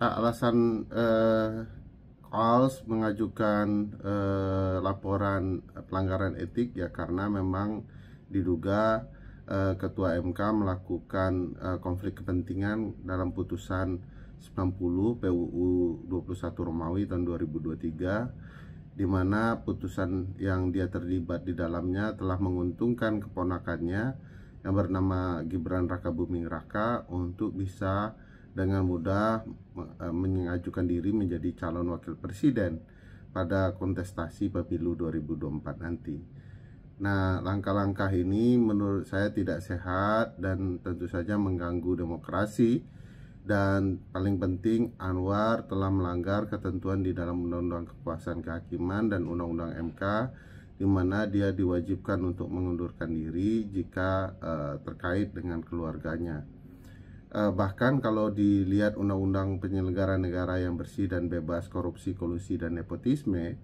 alasan uh, mengajukan uh, laporan pelanggaran etik ya karena memang diduga uh, ketua MK melakukan uh, konflik kepentingan dalam putusan 90 PUU 21 Romawi tahun 2023 di mana putusan yang dia terlibat di dalamnya telah menguntungkan keponakannya yang bernama Gibran Raka Buming Raka untuk bisa dengan mudah e, mengajukan diri menjadi calon wakil presiden pada kontestasi pemilu 2024 nanti. Nah, langkah-langkah ini menurut saya tidak sehat dan tentu saja mengganggu demokrasi dan paling penting Anwar telah melanggar ketentuan di dalam Undang-Undang Kekuasaan Kehakiman dan Undang-Undang MK di mana dia diwajibkan untuk mengundurkan diri jika uh, terkait dengan keluarganya uh, bahkan kalau dilihat undang-undang penyelenggara negara yang bersih dan bebas korupsi, kolusi dan nepotisme,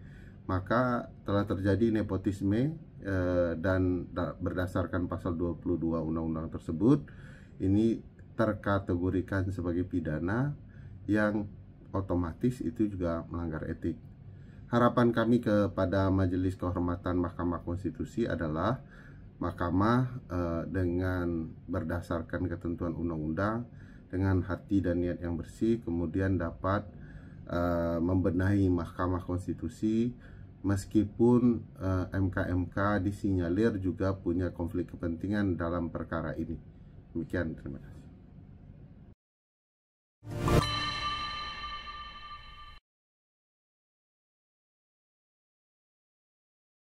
maka telah terjadi nepotisme uh, dan berdasarkan pasal 22 undang-undang tersebut ini terkategorikan sebagai pidana yang otomatis itu juga melanggar etik. Harapan kami kepada Majelis Kehormatan Mahkamah Konstitusi adalah mahkamah uh, dengan berdasarkan ketentuan undang-undang dengan hati dan niat yang bersih kemudian dapat uh, membenahi Mahkamah Konstitusi meskipun eh, MK-MK disinyalir juga punya konflik kepentingan dalam perkara ini. Demikian, terima kasih.